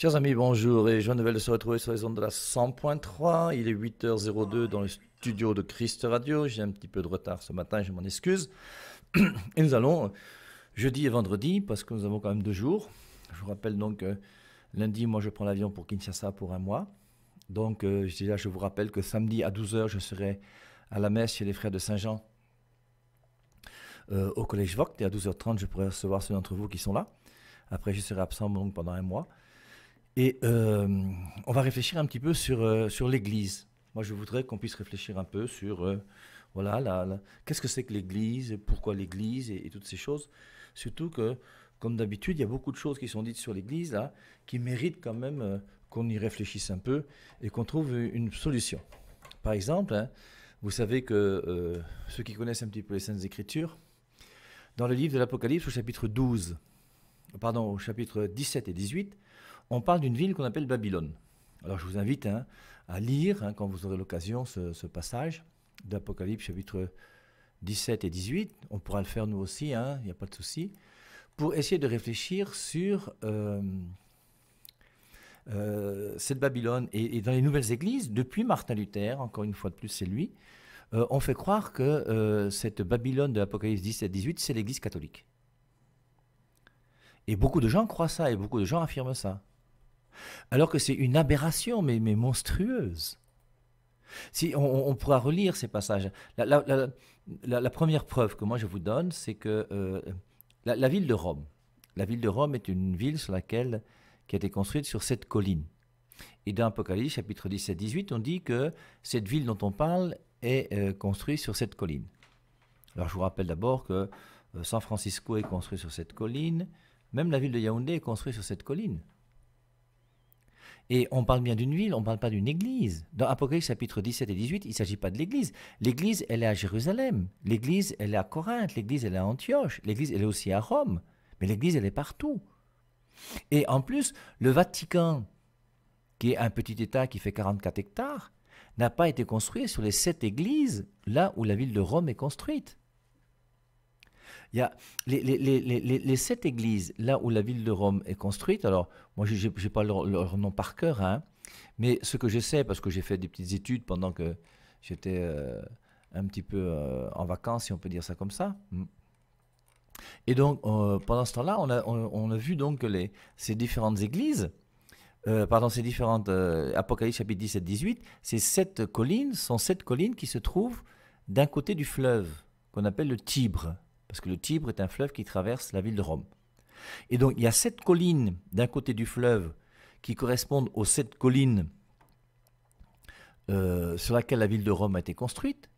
Chers amis, bonjour et joie nouvelle de se retrouver sur les ondes de la 100.3. Il est 8h02 dans le studio de Christ Radio. J'ai un petit peu de retard ce matin, je m'en excuse. Et nous allons euh, jeudi et vendredi parce que nous avons quand même deux jours. Je vous rappelle donc lundi, moi je prends l'avion pour Kinshasa pour un mois. Donc euh, déjà je vous rappelle que samedi à 12h je serai à la messe chez les frères de Saint-Jean euh, au collège Vogt et à 12h30 je pourrai recevoir ceux d'entre vous qui sont là. Après je serai absent donc pendant un mois. Et euh, on va réfléchir un petit peu sur, euh, sur l'Église. Moi, je voudrais qu'on puisse réfléchir un peu sur, euh, voilà, qu'est-ce que c'est que l'Église, pourquoi l'Église et, toutes ces choses. Surtout que, comme d'habitude, il y a beaucoup de choses qui sont dites sur l'Église, là, hein, qui méritent quand même qu'on y réfléchisse un peu et qu'on trouve une solution. Par exemple, hein, vous savez que ceux qui connaissent un petit peu les Saintes Écritures, dans le livre de l'Apocalypse, au chapitre 12, pardon, au chapitre 17 et 18, on parle d'une ville qu'on appelle Babylone. Alors je vous invite hein, à lire, hein, quand vous aurez l'occasion, ce, passage d'Apocalypse chapitre 17 et 18. On pourra le faire nous aussi, hein, il n'y a pas de souci, pour essayer de réfléchir sur euh, euh, cette Babylone. Et, dans les nouvelles églises, depuis Martin Luther, encore une fois de plus, c'est lui, euh, on fait croire que cette Babylone de l'Apocalypse 17 18, c'est l'église catholique. Et beaucoup de gens croient ça, et beaucoup de gens affirment ça. Alors que c'est une aberration, mais, monstrueuse. Si on, pourra relire ces passages. La, première preuve que moi je vous donne, c'est que euh, la, ville de Rome, la ville de Rome est une ville sur laquelle, qui a été construite sur cette colline. Et dans Apocalypse chapitre 17, 18, on dit que cette ville dont on parle est euh, construite sur cette colline. Alors je vous rappelle d'abord que euh, San Francisco est construit sur cette colline, même la ville de Yaoundé est construite sur cette colline. Et on parle bien d'une ville, on ne parle pas d'une église. Dans Apocalypse chapitre 17 et 18, il ne s'agit pas de l'église. L'église, elle est à Jérusalem. L'église, elle est à Corinthe. L'église, elle est à Antioche. L'église, elle est aussi à Rome. Mais l'église, elle est partout. Et en plus, le Vatican, qui est un petit État qui fait 44 hectares, n'a pas été construit sur les sept églises là où la ville de Rome est construite. Il y a les, les, sept églises, là où la ville de Rome est construite, alors moi je n'ai pas leur, nom par cœur, hein, mais ce que je sais, parce que j'ai fait des petites études pendant que j'étais euh, un petit peu euh, en vacances, si on peut dire ça comme ça. Hmm. Et donc euh, pendant ce temps-là, on a, on, a, vu donc les, ces différentes églises. pardon, ces différentes, Apocalypse chapitre 17, 18, ces sept collines sont sept collines qui se trouvent d'un côté du fleuve, qu'on appelle le Tibre parce que le Tibre est un fleuve qui traverse la ville de Rome. Et donc il y a sept collines d'un côté du fleuve qui correspondent aux sept collines euh, sur laquelle la ville de Rome a été construite.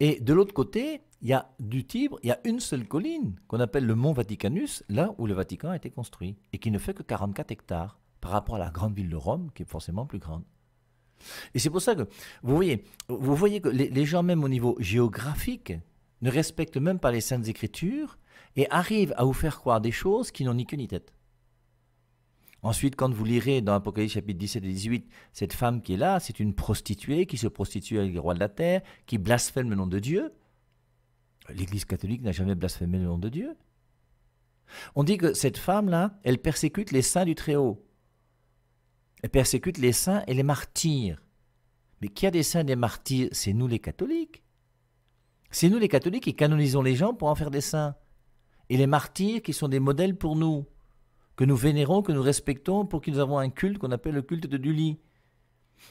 Et de l'autre côté, il y a du Tibre, il y a une seule colline qu'on appelle le Mont Vaticanus, là où le Vatican a été construit, et qui ne fait que 44 hectares par rapport à la grande ville de Rome, qui est forcément plus grande. Et c'est pour ça que, vous voyez, vous voyez que les gens, même au niveau géographique, ne respectent même pas les saintes écritures et arrivent à vous faire croire des choses qui n'ont ni queue ni tête. Ensuite, quand vous lirez dans Apocalypse chapitre 17 et 18, cette femme qui est là, c'est une prostituée qui se prostitue avec les rois de la terre, qui blasphème le nom de Dieu. L'Église catholique n'a jamais blasphémé le nom de Dieu. On dit que cette femme-là, elle persécute les saints du Très-Haut. Elle persécute les saints et les martyrs. Mais qui a des saints et des martyrs C'est nous les catholiques. C'est nous les catholiques qui canonisons les gens pour en faire des saints. Et les martyrs qui sont des modèles pour nous, que nous vénérons, que nous respectons, pour qu'ils nous avons un culte qu'on appelle le culte de Dully.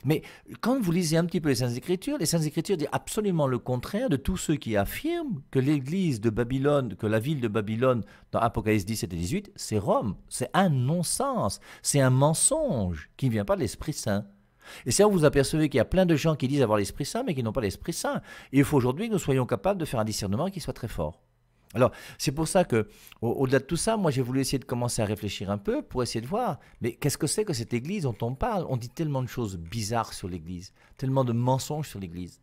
Mais quand vous lisez un petit peu les Saintes Écritures, les Saintes Écritures disent absolument le contraire de tous ceux qui affirment que l'église de Babylone, que la ville de Babylone dans Apocalypse 17 et 18, c'est Rome. C'est un non-sens, c'est un mensonge qui ne vient pas de l'Esprit Saint. Et c'est là vous apercevez qu'il y a plein de gens qui disent avoir l'Esprit Saint, mais qui n'ont pas l'Esprit Saint. Et il faut aujourd'hui que nous soyons capables de faire un discernement qui soit très fort. Alors, c'est pour ça que, au-delà de tout ça, moi, j'ai voulu essayer de commencer à réfléchir un peu pour essayer de voir, mais qu'est-ce que c'est que cette Église dont on parle On dit tellement de choses bizarres sur l'Église, tellement de mensonges sur l'Église.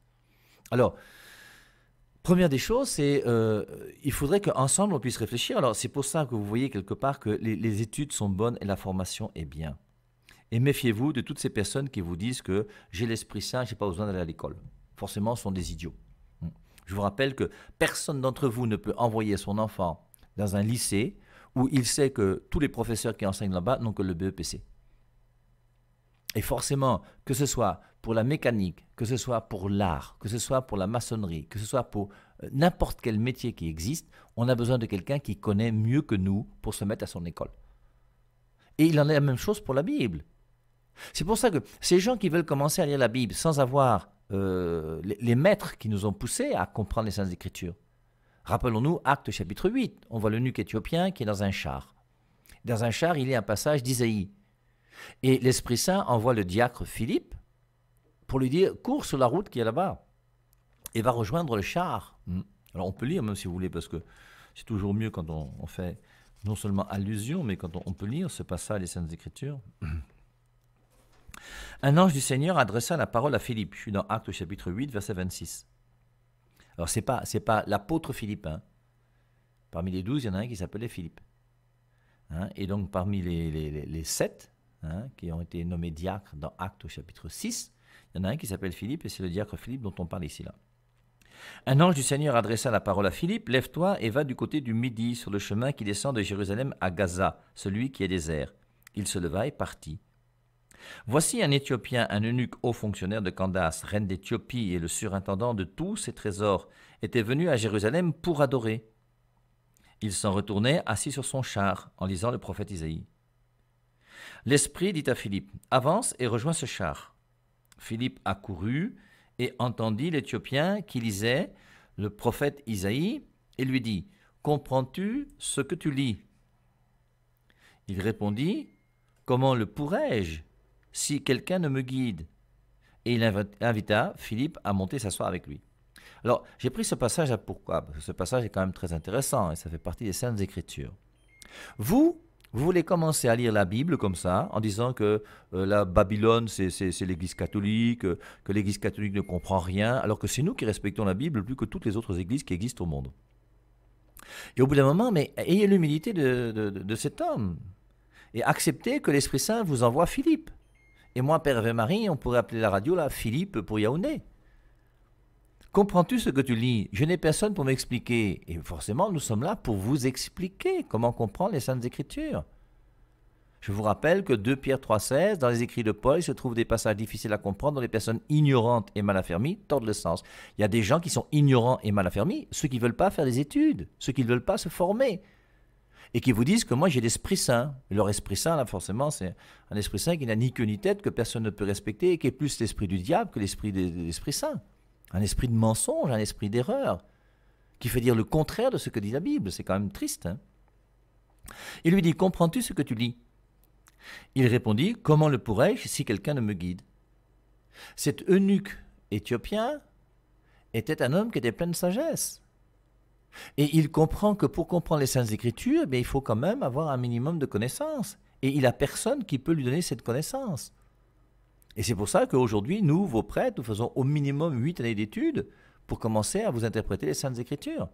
Alors, première des choses, c'est euh, il faudrait qu'ensemble, on puisse réfléchir. Alors, c'est pour ça que vous voyez quelque part que les études sont bonnes et la formation est bien. Et méfiez-vous de toutes ces personnes qui vous disent que j'ai l'Esprit Saint, j'ai pas besoin d'aller à l'école. Forcément, ce sont des idiots. Mm. Je vous rappelle que personne d'entre vous ne peut envoyer son enfant dans un lycée où il sait que tous les professeurs qui enseignent là-bas n'ont que le BEPC. Et forcément, que ce soit pour la mécanique, que ce soit pour l'art, que ce soit pour la maçonnerie, que ce soit pour euh, n'importe quel métier qui existe, on a besoin de quelqu'un qui connaît mieux que nous pour se mettre à son école. Et il en est la même chose pour la Bible. C'est pour ça que ces gens qui veulent commencer à lire la Bible sans avoir euh, les, maîtres qui nous ont poussés à comprendre les Saintes Écritures, rappelons-nous Acte chapitre 8, on voit le nuque éthiopien qui est dans un char. Dans un char, il y a un passage d'Isaïe. Et l'Esprit Saint envoie le diacre Philippe pour lui dire cours sur la route qui est là-bas et va rejoindre le char. Hmm. Alors on peut lire même si vous voulez, parce que c'est toujours mieux quand on, fait non seulement allusion, mais quand on, peut lire ce passage des Saintes Écritures. Hmm. Un ange du Seigneur adressa la parole à Philippe. Je suis dans Actes chapitre 8, verset 26. Alors, ce n'est pas, l'apôtre Philippe. Hein. Parmi les douze, il y en a un qui s'appelait Philippe. Hein. et donc, parmi les, sept hein, qui ont été nommés diacres dans Actes chapitre 6, il y en a un qui s'appelle Philippe, et c'est le diacre Philippe dont on parle ici. là. Un ange du Seigneur adressa la parole à Philippe Lève-toi et va du côté du midi sur le chemin qui descend de Jérusalem à Gaza, celui qui est désert. Il se leva et partit. Voici un Éthiopien, un eunuque haut fonctionnaire de Candace, reine d'Éthiopie et le surintendant de tous ses trésors, était venu à Jérusalem pour adorer. Il s'en retournait assis sur son char en lisant le prophète Isaïe. L'Esprit dit à Philippe, Avance et rejoins ce char. Philippe accourut et entendit l'Éthiopien qui lisait le prophète Isaïe et lui dit, Comprends-tu ce que tu lis Il répondit, Comment le pourrais-je si quelqu'un ne me guide. Et il invita Philippe à monter s'asseoir avec lui. Alors, j'ai pris ce passage à pourquoi Parce que ce passage est quand même très intéressant et ça fait partie des Saintes Écritures. Vous, vous voulez commencer à lire la Bible comme ça, en disant que euh, la Babylone, c'est l'Église catholique, euh, que, l'Église catholique ne comprend rien, alors que c'est nous qui respectons la Bible plus que toutes les autres églises qui existent au monde. Et au bout d'un moment, mais ayez l'humilité de, de, cet homme et acceptez que l'Esprit Saint vous envoie Philippe. Et moi, Père et Marie, on pourrait appeler la radio là Philippe pour Yaoundé. Comprends-tu ce que tu lis Je n'ai personne pour m'expliquer. Et forcément, nous sommes là pour vous expliquer comment comprendre les Saintes Écritures. Je vous rappelle que 2 Pierre 3,16, dans les écrits de Paul, il se trouve des passages difficiles à comprendre dont les personnes ignorantes et mal affermies tordent le sens. Il y a des gens qui sont ignorants et mal affermis, ceux qui ne veulent pas faire des études, ceux qui ne veulent pas se former, et qui vous disent que moi j'ai l'Esprit Saint. Leur Esprit Saint, là, forcément, c'est un Esprit Saint qui n'a ni queue ni tête, que personne ne peut respecter, et qui est plus l'Esprit du diable que l'Esprit de, l'Esprit Saint. Un esprit de mensonge, un esprit d'erreur, qui fait dire le contraire de ce que dit la Bible. C'est quand même triste. Hein. Il lui dit, comprends-tu ce que tu lis Il répondit, comment le pourrais-je si quelqu'un ne me guide Cet eunuque éthiopien était un homme qui était plein de sagesse. Et il comprend que pour comprendre les Saintes Écritures, eh il faut quand même avoir un minimum de connaissances. Et il a personne qui peut lui donner cette connaissance. Et c'est pour ça qu'aujourd'hui, nous, vos prêtres, nous faisons au minimum huit années d'études pour commencer à vous interpréter les Saintes Écritures.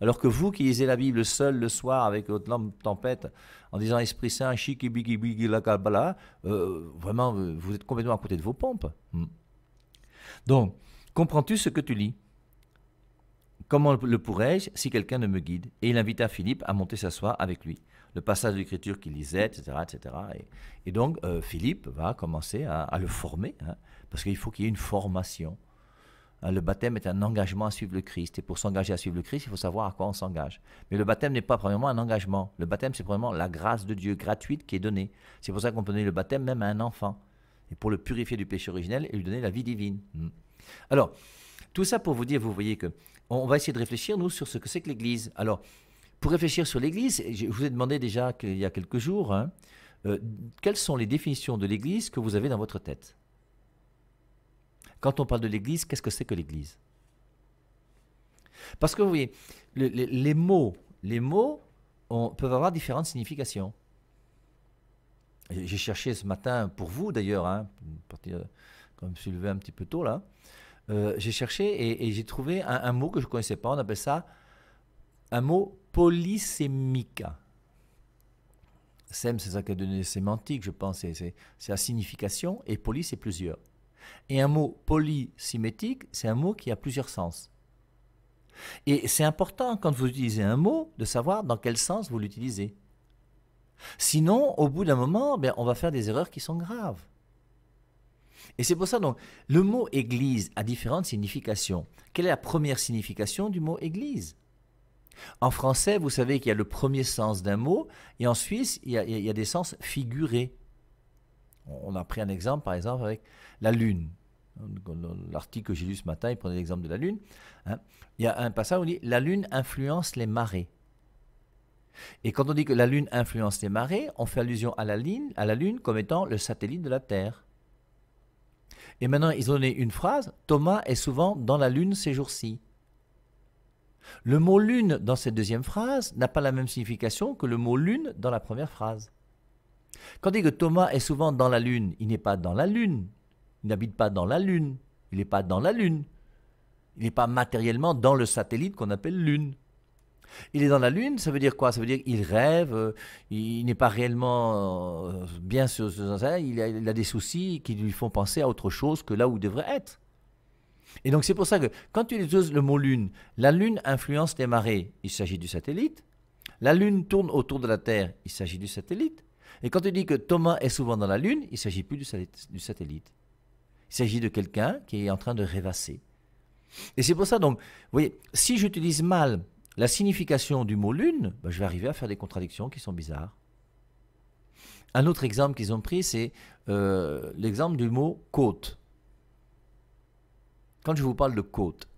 Alors que vous qui lisez la Bible seul le soir avec votre lampe tempête, en disant Esprit Saint, chiki bigi bigi la kabbalah, euh, vraiment, vous êtes complètement à côté de vos pompes. Hmm. Donc, comprends-tu ce que tu lis Comment le pourrais-je si quelqu'un ne me guide Et il invita Philippe à monter s'asseoir avec lui. Le passage de l'Écriture qu'il lisait, etc. etc. Et, donc, euh, Philippe va commencer à, le former, hein, parce qu'il faut qu'il y ait une formation. Hein, le baptême est un engagement à suivre le Christ. Et pour s'engager à suivre le Christ, il faut savoir à quoi on s'engage. Mais le baptême n'est pas premièrement un engagement. Le baptême, c'est premièrement la grâce de Dieu gratuite qui est donnée. C'est pour ça qu'on peut donner le baptême même à un enfant. Et pour le purifier du péché originel et lui donner la vie divine. Hmm. Alors, tout ça pour vous dire, vous voyez que on va essayer de réfléchir, nous, sur ce que c'est que l'Église. Alors, pour réfléchir sur l'Église, je vous ai demandé déjà il y a quelques jours, hein, euh, quelles sont les définitions de l'Église que vous avez dans votre tête Quand on parle de l'Église, qu'est-ce que c'est que l'Église Parce que vous voyez, les mots, les mots on, peuvent avoir différentes significations. J'ai cherché ce matin, pour vous d'ailleurs, quand je me suis levé un petit peu tôt là, euh, j'ai cherché et, j'ai trouvé un, mot que je ne connaissais pas. On appelle ça un mot polysémique. Sem, c'est ça qui a donné sémantique, je pense, c'est la signification, et poly, c'est plusieurs. Et un mot polysémétique, c'est un mot qui a plusieurs sens. Et c'est important, quand vous utilisez un mot, de savoir dans quel sens vous l'utilisez. Sinon, au bout d'un moment, ben, on va faire des erreurs qui sont graves. Et c'est pour ça, donc, le mot Église a différentes significations. Quelle est la première signification du mot Église En français, vous savez qu'il y a le premier sens d'un mot, et en Suisse, il y, a, des sens figurés. On a pris un exemple, par exemple, avec la Lune. L'article que j'ai lu ce matin, il prenait l'exemple de la Lune. Hein. Il y a un passage où on dit La Lune influence les marées. Et quand on dit que la Lune influence les marées, on fait allusion à la Lune comme étant le satellite de la Terre. Et maintenant, ils ont donné une phrase. Thomas est souvent dans la lune ces jours-ci. Le mot lune dans cette deuxième phrase n'a pas la même signification que le mot lune dans la première phrase. Quand on dit que Thomas est souvent dans la lune, il n'est pas dans la lune. Il n'habite pas dans la lune. Il n'est pas dans la lune. Il n'est pas matériellement dans le satellite qu'on appelle lune. Il est dans la lune, ça veut dire quoi Ça veut dire qu'il rêve, euh, il n'est pas réellement euh, bien sur ça, il a, il a des soucis qui lui font penser à autre chose que là où il devrait être. Et donc c'est pour ça que quand tu utilises le mot lune, la lune influence les marées, il s'agit du satellite. La lune tourne autour de la Terre, il s'agit du satellite. Et quand tu dis que Thomas est souvent dans la lune, il s'agit plus du satellite. Il s'agit de quelqu'un qui est en train de rêvasser. Et c'est pour ça donc, vous voyez, si j'utilise mal la signification du mot lune, ben, je vais arriver à faire des contradictions qui sont bizarres. Un autre exemple qu'ils ont pris, c'est euh, l'exemple du mot côte. Quand je vous parle de côte,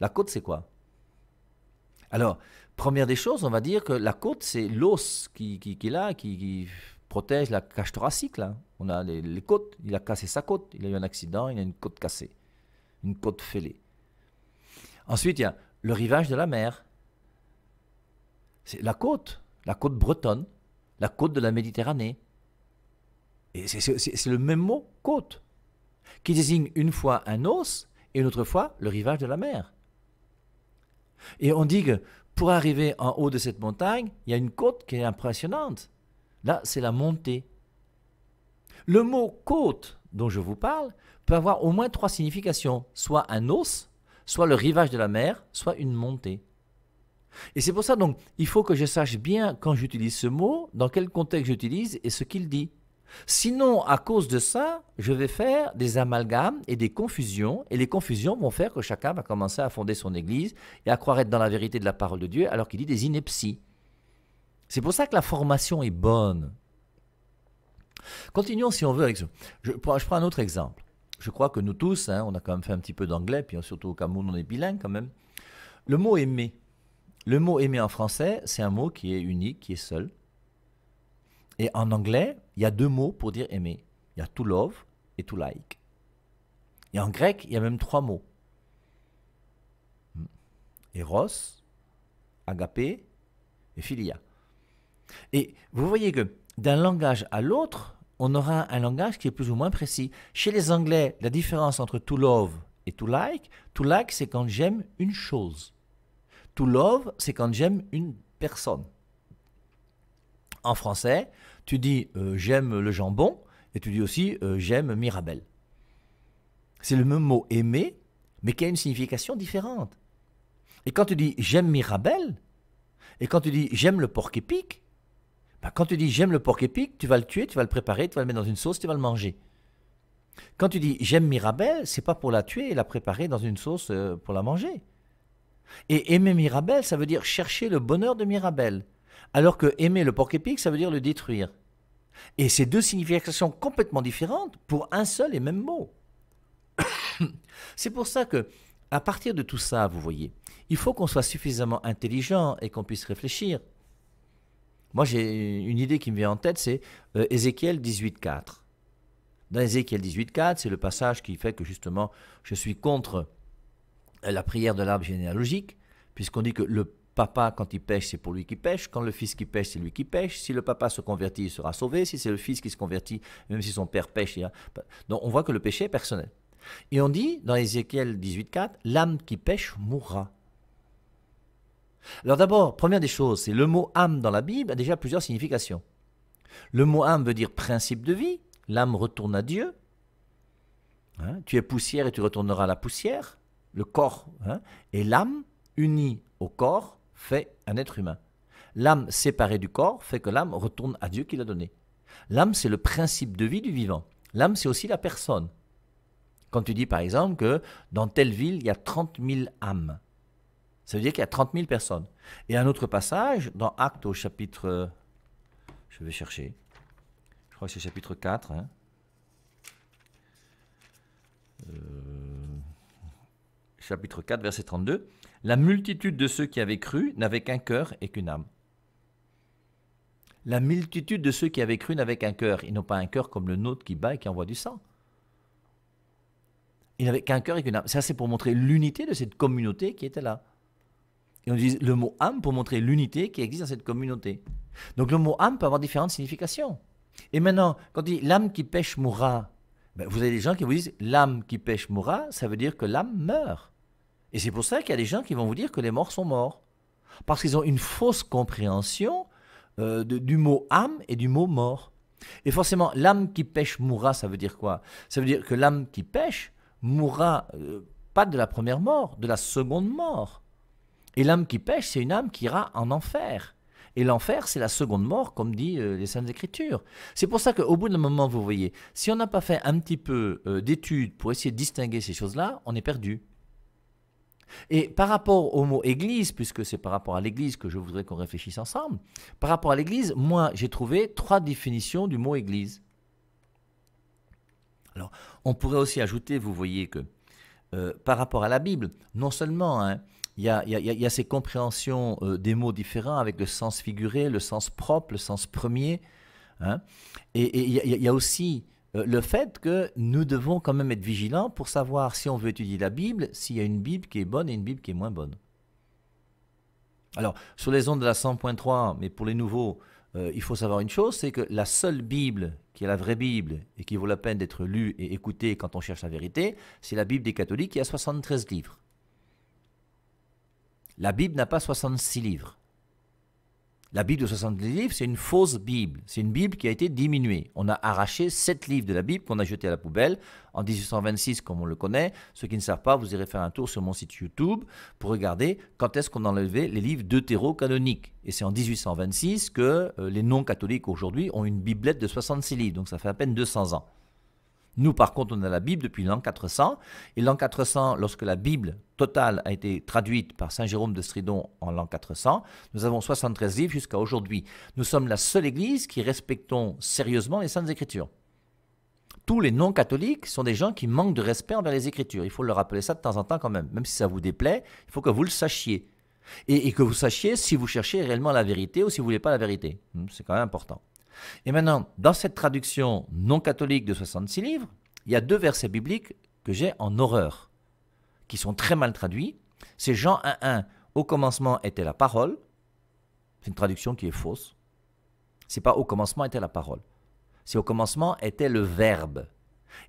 la côte c'est quoi Alors, première des choses, on va dire que la côte c'est l'os qui, est là, qui, protège la cage thoracique. Là. On a les, les côtes, il a cassé sa côte, il a eu un accident, il a une côte cassée, une côte fêlée. Ensuite, il y a le rivage de la mer. C'est la côte, la côte bretonne, la côte de la Méditerranée. Et c'est le même mot, côte, qui désigne une fois un os et une autre fois le rivage de la mer. Et on dit que pour arriver en haut de cette montagne, il y a une côte qui est impressionnante. Là, c'est la montée. Le mot côte dont je vous parle peut avoir au moins trois significations, soit un os, soit le rivage de la mer, soit une montée. Et c'est pour ça, donc, il faut que je sache bien, quand j'utilise ce mot, dans quel contexte j'utilise et ce qu'il dit. Sinon, à cause de ça, je vais faire des amalgames et des confusions, et les confusions vont faire que chacun va commencer à fonder son Église et à croire être dans la vérité de la parole de Dieu alors qu'il dit des inepties. C'est pour ça que la formation est bonne. Continuons si on veut avec Je, je prends un autre exemple je crois que nous tous, hein, on a quand même fait un petit peu d'anglais, puis surtout au Cameroun, on est bilingue quand même. Le mot aimer, le mot aimer en français, c'est un mot qui est unique, qui est seul. Et en anglais, il y a deux mots pour dire aimer. Il y a to love et to like. Et en grec, il y a même trois mots. Hmm. Eros, agapé et philia. Et vous voyez que d'un langage à l'autre, on aura un langage qui est plus ou moins précis. Chez les Anglais, la différence entre to love et to like, to like c'est quand j'aime une chose. To love c'est quand j'aime une personne. En français, tu dis euh, j'aime le jambon et tu dis aussi euh, j'aime Mirabel. C'est le même mot aimer, mais qui a une signification différente. Et quand tu dis j'aime Mirabel, et quand tu dis j'aime le porc épic, bah, quand tu dis j'aime le porc épic, tu vas le tuer, tu vas le préparer, tu vas le mettre dans une sauce, tu vas le manger. Quand tu dis j'aime Mirabelle, c'est pas pour la tuer et la préparer dans une sauce euh, pour la manger. Et aimer Mirabelle, ça veut dire chercher le bonheur de Mirabelle. Alors que aimer le porc épic, ça veut dire le détruire. Et ces deux significations complètement différentes pour un seul et même mot. C'est pour ça que, à partir de tout ça, vous voyez, il faut qu'on soit suffisamment intelligent et qu'on puisse réfléchir. Moi, j'ai une idée qui me vient en tête, c'est euh, Ézéchiel 18.4. Dans Ézéchiel 18.4, c'est le passage qui fait que justement, je suis contre euh, la prière de l'arbre généalogique, puisqu'on dit que le papa, quand il pêche, c'est pour lui qui pêche. Quand le fils qui pêche, c'est lui qui pêche. Si le papa se convertit, il sera sauvé. Si c'est le fils qui se convertit, même si son père pêche. A... Donc on voit que le péché est personnel. Et on dit dans Ézéchiel 18.4, l'âme qui pêche mourra. Alors d'abord, première des choses, c'est le mot âme dans la Bible a déjà plusieurs significations. Le mot âme veut dire principe de vie, l'âme retourne à Dieu. Hein, tu es poussière et tu retourneras à la poussière, le corps. Hein, et l'âme, unie au corps, fait un être humain. L'âme séparée du corps fait que l'âme retourne à Dieu qui l'a donné. L'âme, c'est le principe de vie du vivant. L'âme, c'est aussi la personne. Quand tu dis par exemple que dans telle ville, il y a 30 000 âmes, ça veut dire qu'il y a 30 000 personnes. Et un autre passage, dans Actes au chapitre... Je vais chercher. Je crois que c'est chapitre 4. Hein. Euh, chapitre 4, verset 32. La multitude de ceux qui avaient cru n'avait qu'un cœur et qu'une âme. La multitude de ceux qui avaient cru n'avait qu'un cœur. Ils n'ont pas un cœur comme le nôtre qui bat et qui envoie du sang. Ils n'avaient qu'un cœur et qu'une âme. Ça, c'est pour montrer l'unité de cette communauté qui était là. Et on utilise le mot âme pour montrer l'unité qui existe dans cette communauté. Donc le mot âme peut avoir différentes significations. Et maintenant, quand on dit l'âme qui pêche mourra, ben, vous avez des gens qui vous disent l'âme qui pêche mourra, ça veut dire que l'âme meurt. Et c'est pour ça qu'il y a des gens qui vont vous dire que les morts sont morts. Parce qu'ils ont une fausse compréhension euh, du mot âme et du mot mort. Et forcément, l'âme qui pêche mourra, ça veut dire quoi Ça veut dire que l'âme qui pêche mourra euh, pas de la première mort, de la seconde mort. Et l'âme qui pêche, c'est une âme qui ira en enfer. Et l'enfer, c'est la seconde mort, comme dit euh, les Saintes Écritures. C'est pour ça qu'au bout d'un moment, vous voyez, si on n'a pas fait un petit peu euh, d'études pour essayer de distinguer ces choses-là, on est perdu. Et par rapport au mot Église, puisque c'est par rapport à l'Église que je voudrais qu'on réfléchisse ensemble, par rapport à l'Église, moi, j'ai trouvé trois définitions du mot Église. Alors, on pourrait aussi ajouter, vous voyez que euh, par rapport à la Bible, non seulement hein, il y, a, ces compréhensions euh, des mots différents avec le sens figuré, le sens propre, le sens premier. Hein. Et, il, y a, aussi euh, le fait que nous devons quand même être vigilants pour savoir si on veut étudier la Bible, s'il y a une Bible qui est bonne et une Bible qui est moins bonne. Alors, sur les ondes de la 100.3, mais pour les nouveaux, euh, il faut savoir une chose, c'est que la seule Bible qui est la vraie Bible et qui vaut la peine d'être lue et écoutée quand on cherche la vérité, c'est la Bible des catholiques qui a 73 livres. La Bible n'a pas 66 livres. La Bible de 66 livres, c'est une fausse Bible. C'est une Bible qui a été diminuée. On a arraché 7 livres de la Bible qu'on a jetés à la poubelle en 1826, comme on le connaît. Ceux qui ne savent pas, vous irez faire un tour sur mon site YouTube pour regarder quand est-ce qu'on a enlevé les livres deutéro-canoniques. Et c'est en 1826 que euh, les non-catholiques aujourd'hui ont une biblette de 66 livres. Donc ça fait à peine 200 ans. Nous, par contre, on a la Bible depuis l'an 400. Et l'an 400, lorsque la Bible Total a été traduite par Saint Jérôme de Stridon en l'an 400. Nous avons 73 livres jusqu'à aujourd'hui. Nous sommes la seule Église qui respectons sérieusement les Saintes Écritures. Tous les non-catholiques sont des gens qui manquent de respect envers les Écritures. Il faut le rappeler ça de temps en temps quand même. Même si ça vous déplaît, il faut que vous le sachiez. Et, que vous sachiez si vous cherchez réellement la vérité ou si vous voulez pas la vérité. Hmm, c'est quand même important. Et maintenant, dans cette traduction non catholique de 66 livres, il y a deux versets bibliques que j'ai en horreur qui sont très mal traduits. C'est Jean 1.1, au commencement était la parole. C'est une traduction qui est fausse. C'est pas au commencement était la parole. C'est au commencement était le verbe.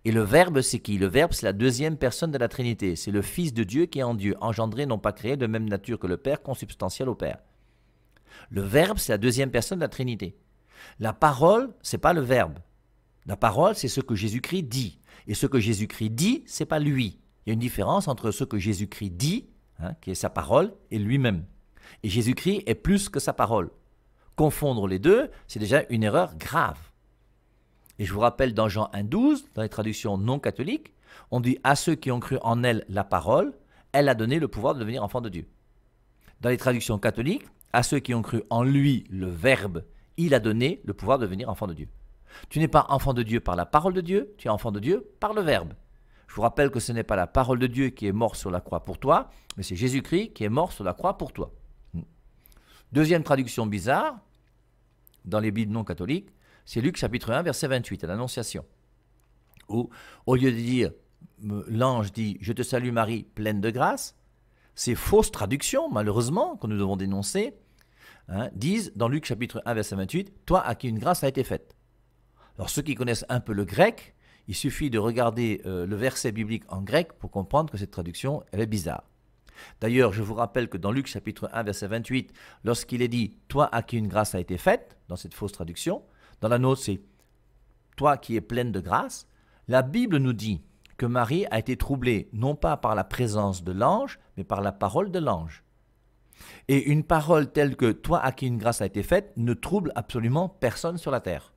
Et le verbe, c'est qui Le verbe, c'est la deuxième personne de la Trinité. C'est le Fils de Dieu qui est en Dieu, engendré, non pas créé, de même nature que le Père, consubstantiel au Père. Le verbe, c'est la deuxième personne de la Trinité. La parole, c'est pas le verbe. La parole, c'est ce que Jésus-Christ dit. Et ce que Jésus-Christ dit, c'est pas lui. Il y a une différence entre ce que Jésus-Christ dit, hein, qui est sa parole, et lui-même. Et Jésus-Christ est plus que sa parole. Confondre les deux, c'est déjà une erreur grave. Et je vous rappelle dans Jean 1.12, dans les traductions non catholiques, on dit à ceux qui ont cru en elle la parole, elle a donné le pouvoir de devenir enfant de Dieu. Dans les traductions catholiques, à ceux qui ont cru en lui le Verbe, il a donné le pouvoir de devenir enfant de Dieu. Tu n'es pas enfant de Dieu par la parole de Dieu, tu es enfant de Dieu par le Verbe. Je vous rappelle que ce n'est pas la parole de Dieu qui est morte sur la croix pour toi, mais c'est Jésus-Christ qui est mort sur la croix pour toi. Hmm. Deuxième traduction bizarre, dans les Bibles non catholiques, c'est Luc chapitre 1, verset 28, à l'Annonciation, où au lieu de dire euh, l'ange dit Je te salue Marie, pleine de grâce, ces fausses traductions, malheureusement, que nous devons dénoncer, hein, disent dans Luc chapitre 1, verset 28, Toi à qui une grâce a été faite. Alors ceux qui connaissent un peu le grec il suffit de regarder euh, le verset biblique en grec pour comprendre que cette traduction, elle est bizarre. D'ailleurs, je vous rappelle que dans Luc chapitre 1, verset 28, lorsqu'il est dit « Toi à qui une grâce a été faite », dans cette fausse traduction, dans la nôtre c'est « Toi qui es pleine de grâce », la Bible nous dit que Marie a été troublée non pas par la présence de l'ange, mais par la parole de l'ange. Et une parole telle que « Toi à qui une grâce a été faite » ne trouble absolument personne sur la terre.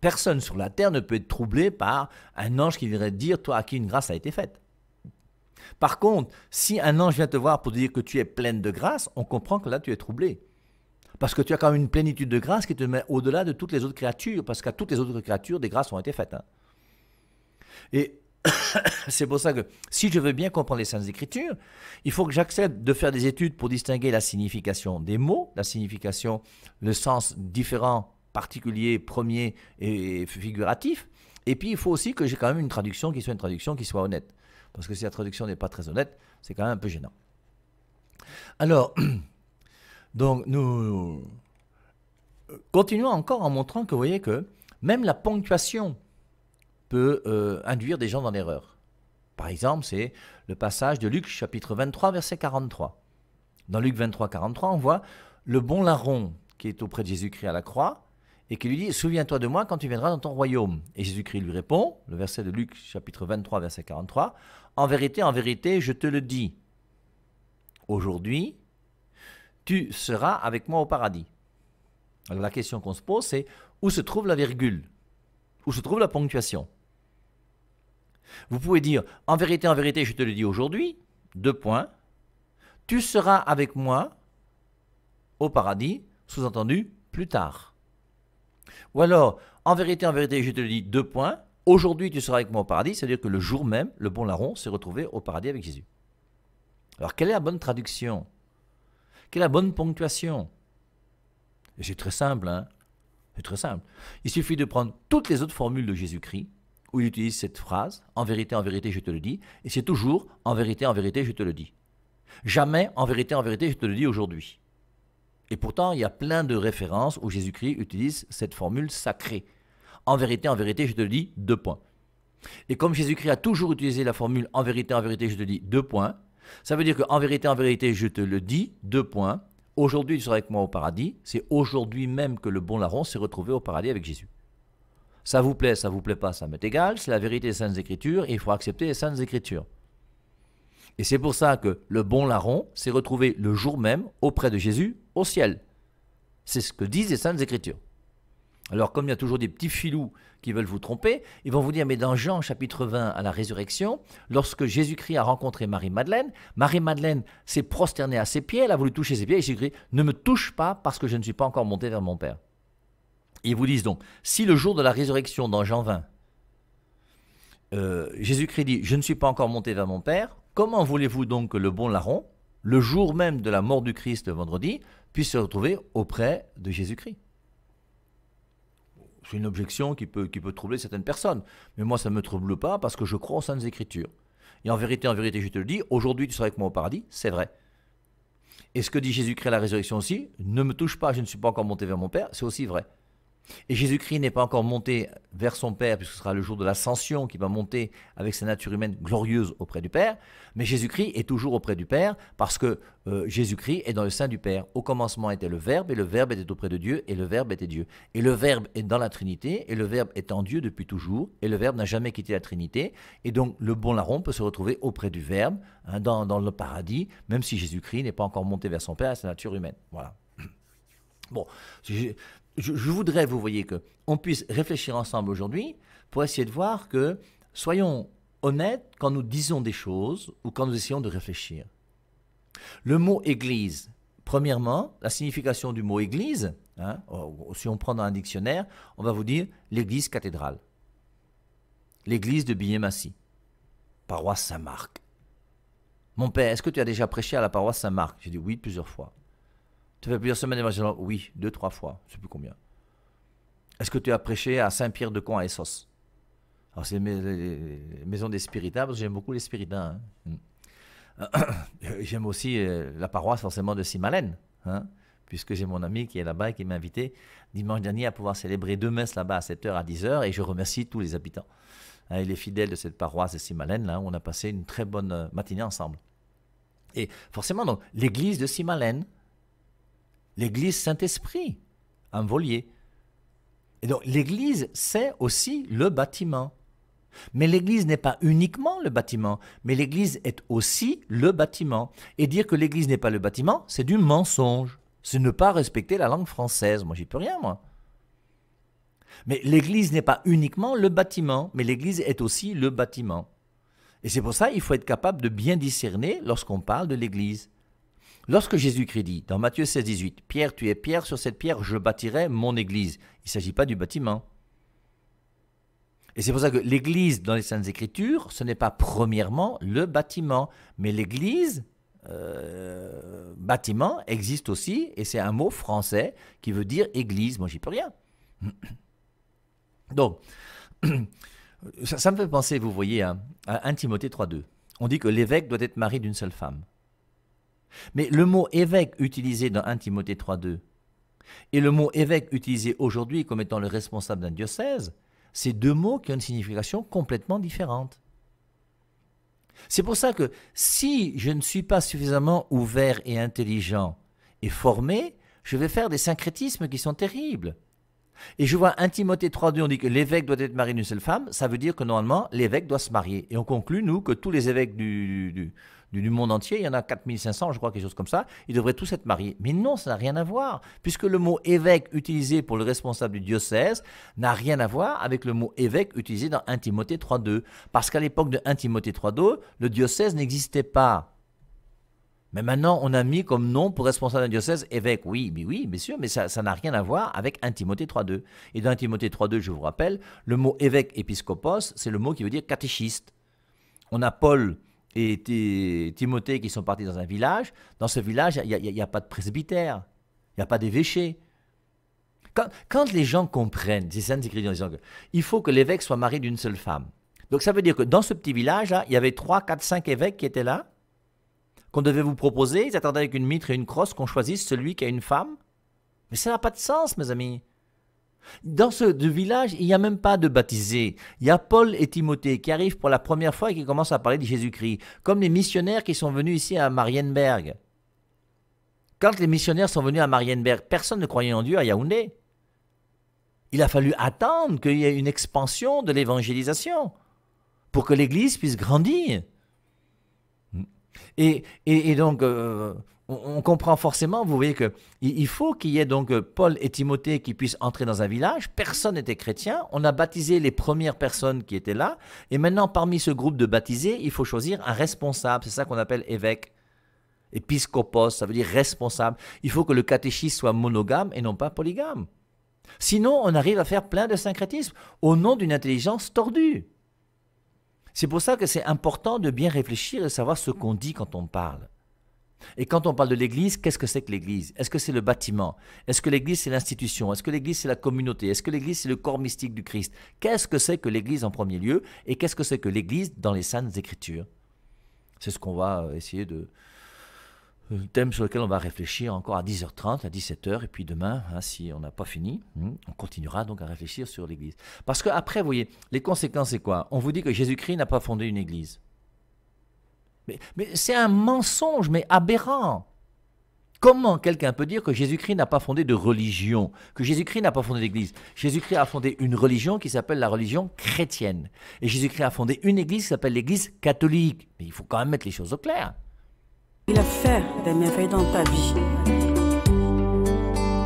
Personne sur la terre ne peut être troublé par un ange qui viendrait dire, toi à qui une grâce a été faite. Par contre, si un ange vient te voir pour te dire que tu es pleine de grâce, on comprend que là tu es troublé. Parce que tu as quand même une plénitude de grâce qui te met au-delà de toutes les autres créatures, parce qu'à toutes les autres créatures, des grâces ont été faites. Hein. Et c'est pour ça que si je veux bien comprendre les Saintes Écritures, il faut que j'accepte de faire des études pour distinguer la signification des mots, la signification, le sens différent particulier, premier et figuratif. Et puis, il faut aussi que j'ai quand même une traduction qui soit une traduction qui soit honnête. Parce que si la traduction n'est pas très honnête, c'est quand même un peu gênant. Alors, donc nous euh, continuons encore en montrant que vous voyez que même la ponctuation peut euh, induire des gens dans l'erreur. Par exemple, c'est le passage de Luc chapitre 23 verset 43. Dans Luc 23 43, on voit le bon larron qui est auprès de Jésus-Christ à la croix et qui lui dit Souviens-toi de moi quand tu viendras dans ton royaume. Et Jésus-Christ lui répond, le verset de Luc chapitre 23, verset 43, En vérité, en vérité, je te le dis, aujourd'hui, tu seras avec moi au paradis. Alors la question qu'on se pose, c'est où se trouve la virgule Où se trouve la ponctuation Vous pouvez dire En vérité, en vérité, je te le dis aujourd'hui, deux points, tu seras avec moi au paradis, sous-entendu plus tard. Ou alors, en vérité, en vérité, je te le dis, deux points, aujourd'hui tu seras avec moi au paradis, c'est-à-dire que le jour même, le bon larron s'est retrouvé au paradis avec Jésus. Alors, quelle est la bonne traduction Quelle est la bonne ponctuation C'est très simple, hein C'est très simple. Il suffit de prendre toutes les autres formules de Jésus-Christ où il utilise cette phrase, en vérité, en vérité, je te le dis, et c'est toujours en vérité, en vérité, je te le dis. Jamais en vérité, en vérité, je te le dis aujourd'hui. Et pourtant, il y a plein de références où Jésus-Christ utilise cette formule sacrée. En vérité, en vérité, je te le dis, deux points. Et comme Jésus-Christ a toujours utilisé la formule en vérité, en vérité, je te le dis, deux points, ça veut dire que en vérité, en vérité, je te le dis, deux points, aujourd'hui tu seras avec moi au paradis, c'est aujourd'hui même que le bon larron s'est retrouvé au paradis avec Jésus. Ça vous plaît, ça vous plaît pas, ça m'est égal, c'est la vérité des Saintes Écritures et il faut accepter les Saintes Écritures. Et c'est pour ça que le bon larron s'est retrouvé le jour même auprès de Jésus au ciel. C'est ce que disent les Saintes Écritures. Alors, comme il y a toujours des petits filous qui veulent vous tromper, ils vont vous dire, mais dans Jean chapitre 20 à la résurrection, lorsque Jésus-Christ a rencontré Marie-Madeleine, Marie-Madeleine s'est prosternée à ses pieds, elle a voulu toucher ses pieds, et Jésus-Christ, ne me touche pas parce que je ne suis pas encore monté vers mon Père. Ils vous disent donc, si le jour de la résurrection dans Jean 20, euh, Jésus-Christ dit, je ne suis pas encore monté vers mon Père, comment voulez-vous donc que le bon larron, le jour même de la mort du Christ vendredi, puisse se retrouver auprès de Jésus-Christ. C'est une objection qui peut, qui peut troubler certaines personnes. Mais moi, ça ne me trouble pas parce que je crois aux Saintes Écritures. Et en vérité, en vérité, je te le dis, aujourd'hui tu seras avec moi au paradis, c'est vrai. Et ce que dit Jésus-Christ à la résurrection aussi, ne me touche pas, je ne suis pas encore monté vers mon Père, c'est aussi vrai. Et Jésus-Christ n'est pas encore monté vers son Père, puisque ce sera le jour de l'ascension qui va monter avec sa nature humaine glorieuse auprès du Père, mais Jésus-Christ est toujours auprès du Père, parce que euh, Jésus-Christ est dans le sein du Père. Au commencement était le Verbe, et le Verbe était auprès de Dieu, et le Verbe était Dieu. Et le Verbe est dans la Trinité, et le Verbe est en Dieu depuis toujours, et le Verbe n'a jamais quitté la Trinité, et donc le bon larron peut se retrouver auprès du Verbe, hein, dans, dans le paradis, même si Jésus-Christ n'est pas encore monté vers son Père à sa nature humaine. Voilà. Bon, je, voudrais, vous voyez, qu'on puisse réfléchir ensemble aujourd'hui pour essayer de voir que soyons honnêtes quand nous disons des choses ou quand nous essayons de réfléchir. Le mot Église, premièrement, la signification du mot Église, hein, oh, oh, si on prend dans un dictionnaire, on va vous dire l'Église cathédrale, l'Église de billet paroisse Saint-Marc. Mon père, est-ce que tu as déjà prêché à la paroisse Saint-Marc J'ai dit oui plusieurs fois. Tu fais plusieurs semaines d'évangélisation Oui, deux, trois fois, je ne sais plus combien. Est-ce que tu as prêché à saint pierre de con à Essos Alors, c'est les maisons des spiritains, parce que j'aime beaucoup les spiritains. Hein. j'aime aussi euh, la paroisse, forcément, de Simalène, hein, puisque j'ai mon ami qui est là-bas et qui m'a invité dimanche dernier à pouvoir célébrer deux messes là-bas à 7h à 10h, et je remercie tous les habitants et hein, les fidèles de cette paroisse de Simalène, là, où on a passé une très bonne euh, matinée ensemble. Et forcément, donc, l'église de Simalène, l'Église Saint-Esprit, un volier. Et donc l'Église, c'est aussi le bâtiment. Mais l'Église n'est pas uniquement le bâtiment, mais l'Église est aussi le bâtiment. Et dire que l'Église n'est pas le bâtiment, c'est du mensonge. C'est ne pas respecter la langue française. Moi, j'y peux rien, moi. Mais l'Église n'est pas uniquement le bâtiment, mais l'Église est aussi le bâtiment. Et c'est pour ça qu'il faut être capable de bien discerner lorsqu'on parle de l'Église. Lorsque Jésus-Christ dit dans Matthieu 16, 18, Pierre, tu es Pierre, sur cette pierre, je bâtirai mon église. Il ne s'agit pas du bâtiment. Et c'est pour ça que l'église dans les Saintes Écritures, ce n'est pas premièrement le bâtiment, mais l'église, euh, bâtiment, existe aussi, et c'est un mot français qui veut dire église. Moi, j'y peux rien. Donc, ça, me fait penser, vous voyez, hein, à 1 Timothée 3.2. On dit que l'évêque doit être mari d'une seule femme. Mais le mot évêque utilisé dans 1 Timothée 3.2 et le mot évêque utilisé aujourd'hui comme étant le responsable d'un diocèse, c'est deux mots qui ont une signification complètement différente. C'est pour ça que si je ne suis pas suffisamment ouvert et intelligent et formé, je vais faire des syncrétismes qui sont terribles. Et je vois 1 Timothée 3.2, on dit que l'évêque doit être marié d'une seule femme, ça veut dire que normalement l'évêque doit se marier. Et on conclut, nous, que tous les évêques du, du, monde entier. Il y en a 4500, je crois, quelque chose comme ça. Ils devraient tous être mariés. Mais non, ça n'a rien à voir, puisque le mot évêque utilisé pour le responsable du diocèse n'a rien à voir avec le mot évêque utilisé dans 1 Timothée 3.2. Parce qu'à l'époque de 1 Timothée 3.2, le diocèse n'existait pas. Mais maintenant, on a mis comme nom pour responsable d'un diocèse évêque. Oui, mais oui, bien sûr, mais ça, n'a rien à voir avec 1 Timothée 3.2. Et dans 1 Timothée 3.2, je vous rappelle, le mot évêque épiscopos, c'est le mot qui veut dire catéchiste. On a Paul et Timothée qui sont partis dans un village. Dans ce village, il n'y a, pas de presbytère, il n'y a pas d'évêché. Quand, les gens comprennent, c'est ça écrit il faut que l'évêque soit marié d'une seule femme. Donc ça veut dire que dans ce petit village hein, il y avait 3, 4, 5 évêques qui étaient là, qu'on devait vous proposer, ils attendaient avec une mitre et une crosse qu'on choisisse celui qui a une femme. Mais ça n'a pas de sens, mes amis. Dans ce village, il n'y a même pas de baptisés. Il y a Paul et Timothée qui arrivent pour la première fois et qui commencent à parler de Jésus-Christ, comme les missionnaires qui sont venus ici à Marienberg. Quand les missionnaires sont venus à Marienberg, personne ne croyait en Dieu à Yaoundé. Il a fallu attendre qu'il y ait une expansion de l'évangélisation pour que l'Église puisse grandir. Et, donc, euh, on, comprend forcément, vous voyez qu'il il, faut qu'il y ait donc euh, Paul et Timothée qui puissent entrer dans un village. Personne n'était chrétien. On a baptisé les premières personnes qui étaient là. Et maintenant, parmi ce groupe de baptisés, il faut choisir un responsable. C'est ça qu'on appelle évêque. Épiscopos, ça veut dire responsable. Il faut que le catéchisme soit monogame et non pas polygame. Sinon, on arrive à faire plein de syncrétismes au nom d'une intelligence tordue. C'est pour ça que c'est important de bien réfléchir et savoir ce qu'on dit quand on parle. Et quand on parle de l'Église, qu'est-ce que c'est que l'Église Est-ce que c'est le bâtiment Est-ce que l'Église c'est l'institution Est-ce que l'Église c'est la communauté Est-ce que l'Église c'est le corps mystique du Christ Qu'est-ce que c'est que l'Église en premier lieu Et qu'est-ce que c'est que l'Église dans les saintes écritures C'est ce qu'on va euh, essayer de... Un euh, thème sur lequel on va réfléchir encore à 10h30, à 17h, et puis demain, hein, si on n'a pas fini, hmm, on continuera donc à réfléchir sur l'Église. Parce qu'après, vous voyez, les conséquences, c'est quoi On vous dit que Jésus-Christ n'a pas fondé une Église. Mais, c'est un mensonge, mais aberrant. Comment quelqu'un peut dire que Jésus-Christ n'a pas fondé de religion, que Jésus-Christ n'a pas fondé d'église Jésus-Christ a fondé une religion qui s'appelle la religion chrétienne. Et Jésus-Christ a fondé une église qui s'appelle l'église catholique. Mais il faut quand même mettre les choses au clair. Il a fait des merveilles dans ta vie.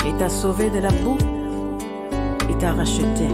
Il t'a sauvé de la peau, Il t'a racheté.